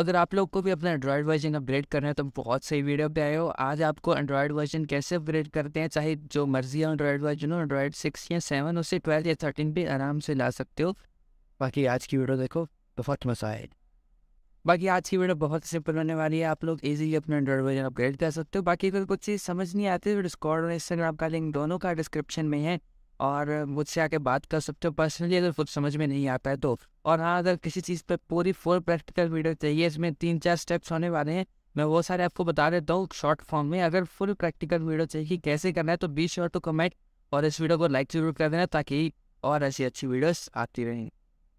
अगर आप लोग को भी अपना एंड्रॉयड वर्जन अपग्रेड करना है तो बहुत सही वीडियो पे आए हो आज आपको एंड्रॉयड वर्जन कैसे अपग्रेड करते हैं चाहे जो मर्जी हो एंड्रॉयड वर्जन हो एंड्रॉयड सिक्स या सेवन उसे ट्वेल्व या थर्टीन भी आराम से ला सकते हो बाकी आज की वीडियो देखो बहुत मजा आए बाकी आज की वीडियो बहुत सिंपल होने वाली है आप लोग इजीली अपना एंड्रॉयड वर्जन अपग्रेड कर सकते हो बाकी अगर कुछ चीज़ समझ नहीं आती तो डिस्कॉर्ड और इंस्टाग्राम का लिंक दोनों का डिस्क्रिप्शन में है और मुझसे आके बात कर सकते हो पर्सनली अगर कुछ समझ में नहीं आता है तो और हाँ अगर किसी चीज़ पर पूरी फुल प्रैक्टिकल वीडियो चाहिए इसमें तीन चार स्टेप्स होने वाले हैं मैं वो सारे आपको बता देता हूँ शॉर्ट फॉर्म में अगर फुल प्रैक्टिकल वीडियो चाहिए कि कैसे करना है तो बी श्योर टू कमेंट और इस वीडियो को लाइक जरूर कर देना ताकि और ऐसी अच्छी वीडियोस आती रहें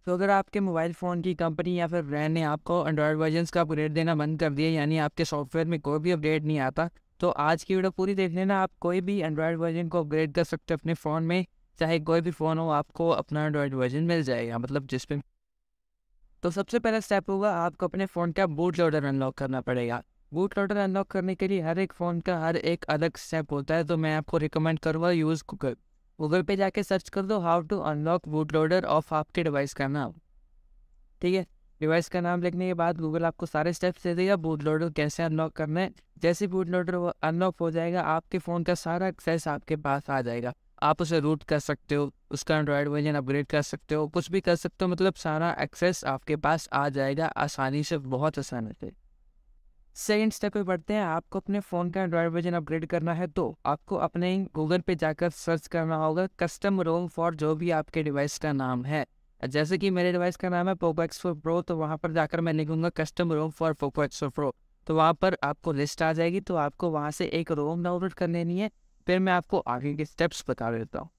तो अगर आपके मोबाइल फ़ोन की कंपनी या फिर ब्रांड ने आपको एंड्रॉयड वर्जन का अपग्रेड देना बंद कर दिया यानी आपके सॉफ्टवेयर में कोई भी अपडेट नहीं आता तो आज की वीडियो पूरी देख लेना आप कोई भी एंड्रॉयड वर्जन को अपग्रेड कर सकते हो अपने फ़ोन में चाहे कोई भी फ़ोन हो आपको अपना एंड्रॉयड वर्जन मिल जाएगा मतलब जिस पे तो सबसे पहला स्टेप होगा आपको अपने फ़ोन का बूट लोडर अनलॉक करना पड़ेगा बूट लोडर अनलॉक करने के लिए हर एक फ़ोन का हर एक अलग स्टेप होता है तो मैं आपको रिकमेंड करूँगा यूज़ गूगल गूगल पे जाके सर्च कर दो how to unlock boot loader of आपके डिवाइस का नाम ठीक है डिवाइस का नाम लिखने के बाद गूगल आपको सारे स्टेप्स दे देगा बूट लोडर कैसे अनलॉक करना है जैसे बूट लोडर अनलॉक हो जाएगा आपके फ़ोन का सारा एक्सेस आपके पास आ जाएगा आप उसे रूट कर सकते हो उसका एंड्रॉयड वर्जन अपग्रेड कर सकते हो कुछ भी कर सकते हो मतलब सारा एक्सेस आपके पास आ जाएगा आसानी से बहुत आसानी से सेकेंड स्टेप पे बढ़ते हैं आपको अपने फ़ोन का एंड्रॉयड वर्जन अपग्रेड करना है तो आपको अपने गूगल पे जाकर सर्च करना होगा कस्टम रोम फॉर जो भी आपके डिवाइस का नाम है जैसे कि मेरे डिवाइस का नाम है पोको एक्स फोर प्रो तो वहाँ पर जाकर मैं लिखूँगा custom ROM for Poco X four pro तो वहाँ पर आपको लिस्ट आ जाएगी तो आपको वहाँ से एक रोम डाउनलोड कर लेनी है फिर मैं आपको आगे के स्टेप्स बता देता हूँ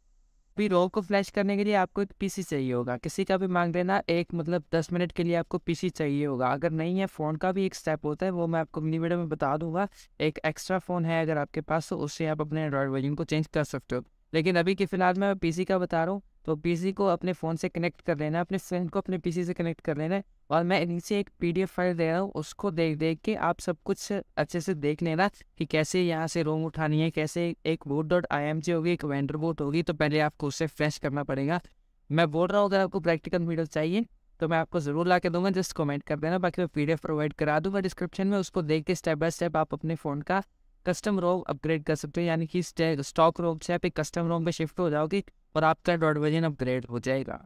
अभी रोम को फ्लैश करने के लिए आपको एक पीसी चाहिए होगा किसी का भी मांग लेना एक मतलब दस मिनट के लिए आपको पीसी चाहिए होगा अगर नहीं है फ़ोन का भी एक स्टेप होता है वो मैं आपको मिनी वीडियो में बता दूंगा एक एक्स्ट्रा फ़ोन है अगर आपके पास तो उससे आप अपने एंड्रॉयड वर्जन को चेंज कर सकते हो लेकिन अभी के फ़िलहाल मैं पी का बता रहा हूँ तो पीसी को अपने फ़ोन से कनेक्ट कर लेना अपने फ्रेंड को अपने पीसी से कनेक्ट कर लेना और मैं नीचे एक पीडीएफ फाइल दे रहा हूँ उसको देख देख के आप सब कुछ अच्छे से देख लेना कि कैसे यहाँ से रोम उठानी है कैसे एक boot dot I M G होगी एक वेंडर बोट होगी तो पहले आपको उससे फ्रेश करना पड़ेगा मैं बोल रहा हूँ अगर आपको प्रैक्टिकल वीडियो चाहिए तो मैं आपको ज़रूर ला के दूंगा जस्ट कमेंट कर देना बाकी मैं पी प्रोवाइड करा दूँगा डिस्क्रिप्शन में उसको देख के स्टेप बाय स्टेप आप अपने फ़ोन का कस्टम रोम अपग्रेड कर सकते हो यानी कि स्टॉक रोम से आप एक कस्टम रोम पे शिफ्ट हो जाओगे और आपका डॉट वर्जन अपग्रेड हो जाएगा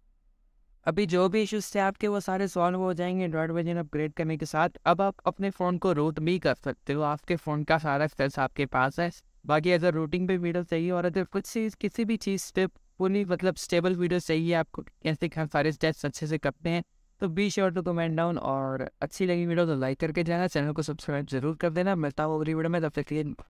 अभी जो भी इश्यूज थे आपके वो सारे सॉल्व हो जाएंगे एंड्रॉयड वर्जन अपग्रेड करने के साथ अब आप अपने फ़ोन को रूट भी कर सकते हो आपके फ़ोन का सारा एक्सेस आपके पास है बाकी अगर रूटिंग पे वीडियो चाहिए और अगर कुछ चीज़ किसी भी चीज़ पे पूरी मतलब स्टेबल वीडियो चाहिए आपको कैसे हम सारे स्टेप्स अच्छे से करते हैं तो be sure to comment down और अच्छी लगी वीडियो तो लाइक करके जाना चैनल को सब्सक्राइब जरूर कर देना मिलता हूँ अगली वीडियो में तब तक